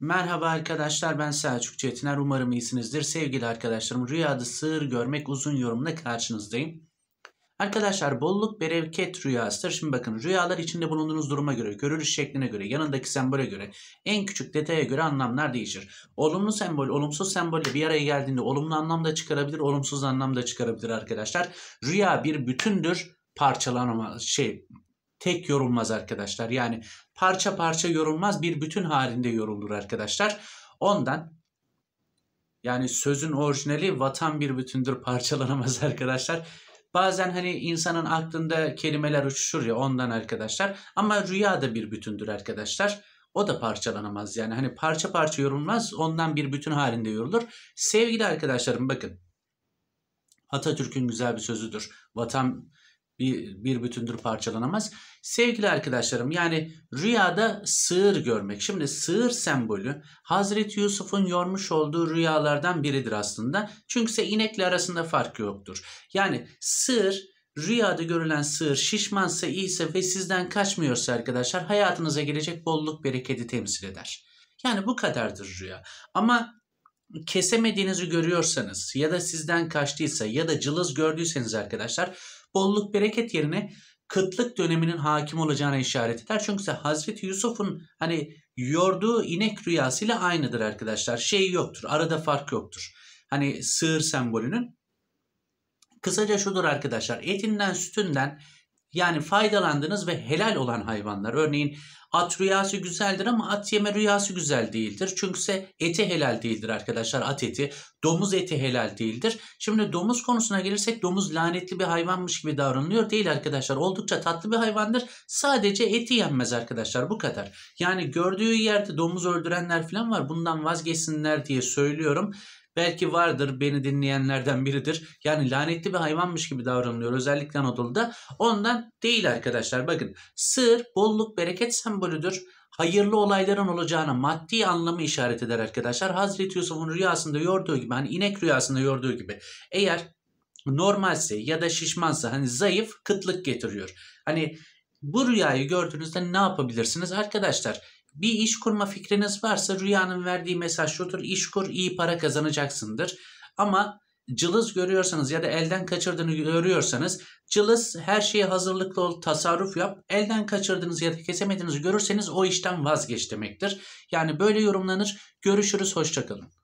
Merhaba arkadaşlar ben Selçuk Çetiner umarım iyisinizdir. Sevgili arkadaşlarım rüyada sığır görmek uzun yorumla karşınızdayım. Arkadaşlar bolluk bereket rüyasıdır. Şimdi bakın rüyalar içinde bulunduğunuz duruma göre, görülüş şekline göre, yanındaki sembole göre, en küçük detaya göre anlamlar değişir. Olumlu sembol, olumsuz sembolle bir araya geldiğinde olumlu anlamda çıkarabilir, olumsuz anlamda çıkarabilir arkadaşlar. Rüya bir bütündür, parçalanma şey tek yorulmaz arkadaşlar. Yani parça parça yorulmaz bir bütün halinde yorulur arkadaşlar. Ondan yani sözün orijinali vatan bir bütündür parçalanamaz arkadaşlar. Bazen hani insanın aklında kelimeler uçuşur ya ondan arkadaşlar. Ama rüya da bir bütündür arkadaşlar. O da parçalanamaz yani. Hani parça parça yorulmaz ondan bir bütün halinde yorulur. Sevgili arkadaşlarım bakın. Atatürk'ün güzel bir sözüdür. Vatan bir, bir bütündür parçalanamaz. Sevgili arkadaşlarım yani rüyada sığır görmek. Şimdi sığır sembolü Hazreti Yusuf'un yormuş olduğu rüyalardan biridir aslında. Çünkü ise inekle arasında fark yoktur. Yani sığır rüyada görülen sığır şişmansa iyiyse ve sizden kaçmıyorsa arkadaşlar hayatınıza gelecek bolluk bereketi temsil eder. Yani bu kadardır rüya. Ama kesemediğinizi görüyorsanız ya da sizden kaçtıysa ya da cılız gördüyseniz arkadaşlar bolluk bereket yerine kıtlık döneminin hakim olacağına işaret eder. Çünkü Hazreti Yusuf'un hani yorduğu inek rüyasıyla aynıdır arkadaşlar. Şey yoktur, arada fark yoktur. Hani sığır sembolünün. Kısaca şudur arkadaşlar, etinden, sütünden, yani faydalandınız ve helal olan hayvanlar. Örneğin at rüyası güzeldir ama at yeme rüyası güzel değildir. Çünkü ise eti helal değildir arkadaşlar at eti. Domuz eti helal değildir. Şimdi domuz konusuna gelirsek domuz lanetli bir hayvanmış gibi davranılıyor değil arkadaşlar. Oldukça tatlı bir hayvandır. Sadece eti yenmez arkadaşlar bu kadar. Yani gördüğü yerde domuz öldürenler falan var. Bundan vazgeçsinler diye söylüyorum. Belki vardır beni dinleyenlerden biridir. Yani lanetli bir hayvanmış gibi davranılıyor özellikle Anadolu'da. Ondan değil arkadaşlar bakın. Sığır bolluk bereket sembolüdür hayırlı olayların olacağına maddi anlamı işaret eder arkadaşlar. Hazreti Yusuf'un rüyasında yorduğu gibi hani inek rüyasında yorduğu gibi eğer normalse ya da şişmansa hani zayıf kıtlık getiriyor. Hani bu rüyayı gördüğünüzde ne yapabilirsiniz arkadaşlar? Bir iş kurma fikriniz varsa rüyanın verdiği mesaj şudur. İş kur iyi para kazanacaksındır. Ama cılız görüyorsanız ya da elden kaçırdığını görüyorsanız cılız her şeye hazırlıklı ol tasarruf yap elden kaçırdığınız ya da kesemediğinizi görürseniz o işten vazgeç demektir. Yani böyle yorumlanır. Görüşürüz hoşçakalın.